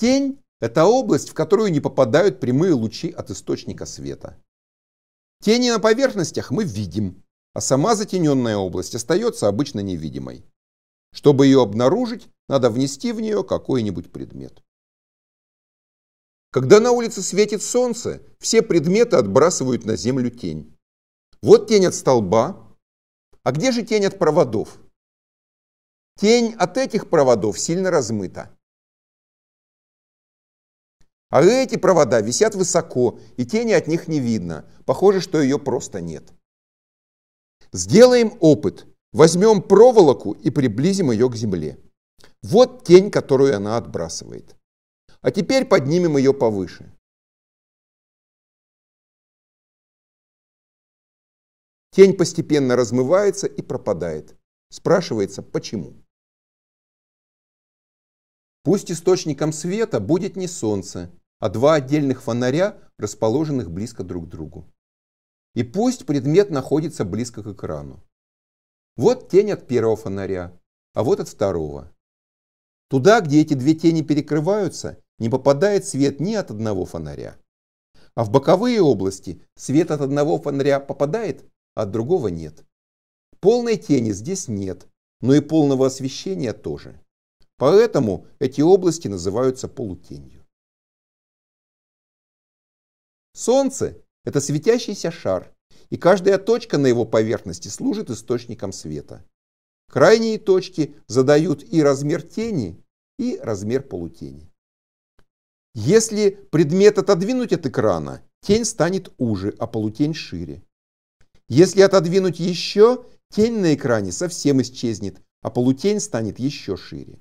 Тень – это область, в которую не попадают прямые лучи от источника света. Тени на поверхностях мы видим, а сама затененная область остается обычно невидимой. Чтобы ее обнаружить, надо внести в нее какой-нибудь предмет. Когда на улице светит солнце, все предметы отбрасывают на землю тень. Вот тень от столба. А где же тень от проводов? Тень от этих проводов сильно размыта. А эти провода висят высоко, и тени от них не видно. Похоже, что ее просто нет. Сделаем опыт. Возьмем проволоку и приблизим ее к земле. Вот тень, которую она отбрасывает. А теперь поднимем ее повыше. Тень постепенно размывается и пропадает. Спрашивается, почему? Пусть источником света будет не солнце, а два отдельных фонаря, расположенных близко друг к другу. И пусть предмет находится близко к экрану. Вот тень от первого фонаря, а вот от второго. Туда, где эти две тени перекрываются, не попадает свет ни от одного фонаря. А в боковые области свет от одного фонаря попадает, а от другого нет. Полной тени здесь нет, но и полного освещения тоже. Поэтому эти области называются полутенью. Солнце – это светящийся шар, и каждая точка на его поверхности служит источником света. Крайние точки задают и размер тени, и размер полутени. Если предмет отодвинуть от экрана, тень станет уже, а полутень шире. Если отодвинуть еще, тень на экране совсем исчезнет, а полутень станет еще шире.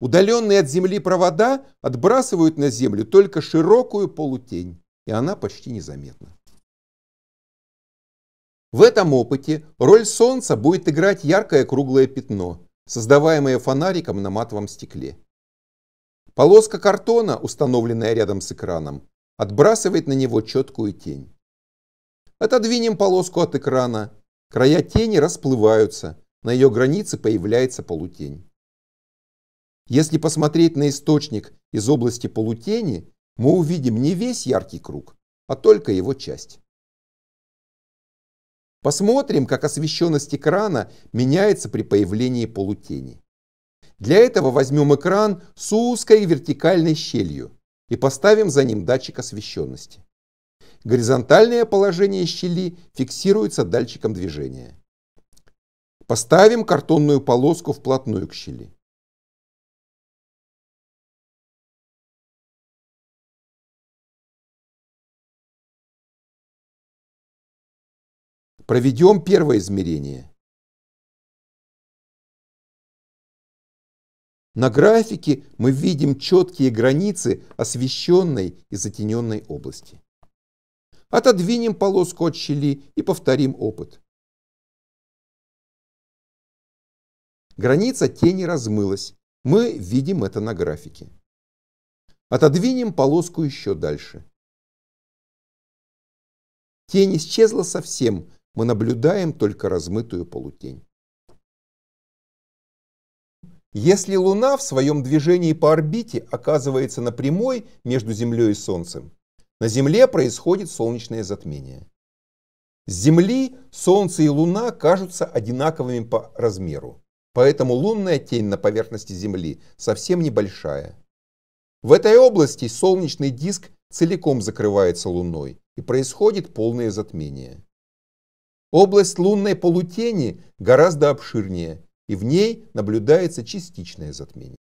Удаленные от Земли провода отбрасывают на Землю только широкую полутень и она почти незаметна. В этом опыте роль солнца будет играть яркое круглое пятно, создаваемое фонариком на матовом стекле. Полоска картона, установленная рядом с экраном, отбрасывает на него четкую тень. Отодвинем полоску от экрана. Края тени расплываются, на ее границе появляется полутень. Если посмотреть на источник из области полутени, мы увидим не весь яркий круг, а только его часть. Посмотрим, как освещенность экрана меняется при появлении полутени. Для этого возьмем экран с узкой вертикальной щелью и поставим за ним датчик освещенности. Горизонтальное положение щели фиксируется датчиком движения. Поставим картонную полоску вплотную к щели. Проведем первое измерение. На графике мы видим четкие границы освещенной и затененной области. Отодвинем полоску от щели и повторим опыт. Граница тени размылась. Мы видим это на графике. Отодвинем полоску еще дальше. Тень исчезла совсем, мы наблюдаем только размытую полутень. Если Луна в своем движении по орбите оказывается на прямой между Землей и Солнцем, на Земле происходит солнечное затмение. С Земли Солнце и Луна кажутся одинаковыми по размеру, поэтому лунная тень на поверхности Земли совсем небольшая. В этой области солнечный диск целиком закрывается Луной и происходит полное затмение. Область лунной полутени гораздо обширнее, и в ней наблюдается частичное затмение.